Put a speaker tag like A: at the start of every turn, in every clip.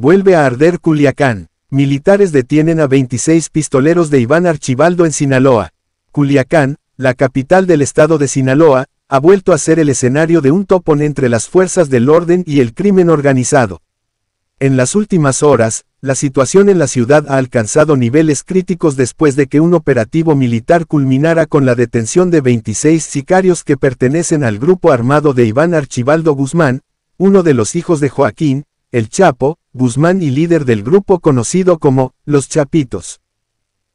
A: Vuelve a arder Culiacán. Militares detienen a 26 pistoleros de Iván Archibaldo en Sinaloa. Culiacán, la capital del estado de Sinaloa, ha vuelto a ser el escenario de un topón entre las fuerzas del orden y el crimen organizado. En las últimas horas, la situación en la ciudad ha alcanzado niveles críticos después de que un operativo militar culminara con la detención de 26 sicarios que pertenecen al grupo armado de Iván Archibaldo Guzmán, uno de los hijos de Joaquín, el Chapo, Guzmán y líder del grupo conocido como Los Chapitos.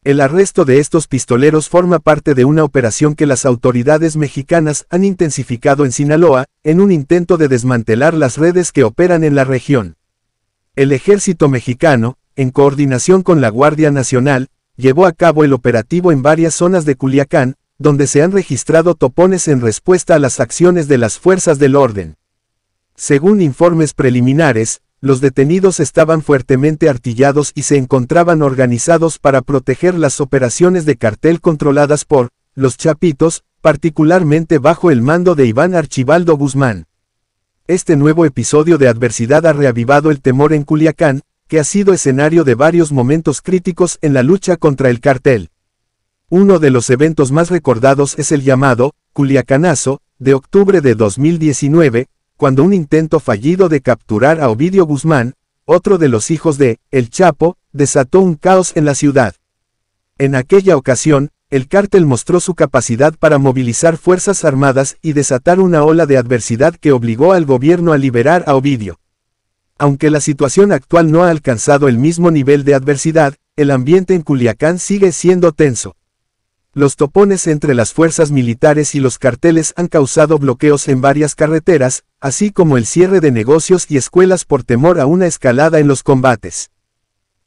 A: El arresto de estos pistoleros forma parte de una operación que las autoridades mexicanas han intensificado en Sinaloa, en un intento de desmantelar las redes que operan en la región. El ejército mexicano, en coordinación con la Guardia Nacional, llevó a cabo el operativo en varias zonas de Culiacán, donde se han registrado topones en respuesta a las acciones de las fuerzas del orden. Según informes preliminares, los detenidos estaban fuertemente artillados y se encontraban organizados para proteger las operaciones de cartel controladas por los Chapitos, particularmente bajo el mando de Iván Archibaldo Guzmán. Este nuevo episodio de adversidad ha reavivado el temor en Culiacán, que ha sido escenario de varios momentos críticos en la lucha contra el cartel. Uno de los eventos más recordados es el llamado Culiacanazo, de octubre de 2019, cuando un intento fallido de capturar a Ovidio Guzmán, otro de los hijos de El Chapo, desató un caos en la ciudad. En aquella ocasión, el cártel mostró su capacidad para movilizar fuerzas armadas y desatar una ola de adversidad que obligó al gobierno a liberar a Ovidio. Aunque la situación actual no ha alcanzado el mismo nivel de adversidad, el ambiente en Culiacán sigue siendo tenso. Los topones entre las fuerzas militares y los carteles han causado bloqueos en varias carreteras, así como el cierre de negocios y escuelas por temor a una escalada en los combates.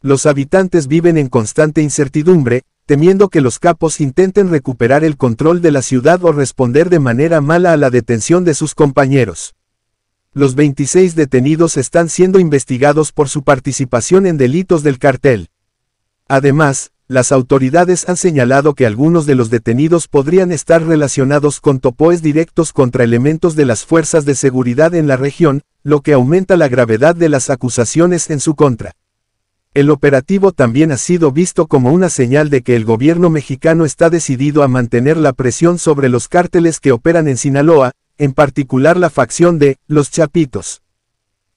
A: Los habitantes viven en constante incertidumbre, temiendo que los capos intenten recuperar el control de la ciudad o responder de manera mala a la detención de sus compañeros. Los 26 detenidos están siendo investigados por su participación en delitos del cartel. Además, las autoridades han señalado que algunos de los detenidos podrían estar relacionados con topoes directos contra elementos de las fuerzas de seguridad en la región, lo que aumenta la gravedad de las acusaciones en su contra. El operativo también ha sido visto como una señal de que el gobierno mexicano está decidido a mantener la presión sobre los cárteles que operan en Sinaloa, en particular la facción de Los Chapitos.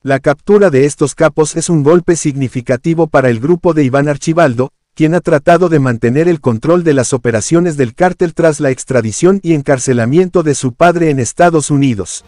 A: La captura de estos capos es un golpe significativo para el grupo de Iván Archibaldo, quien ha tratado de mantener el control de las operaciones del cártel tras la extradición y encarcelamiento de su padre en Estados Unidos.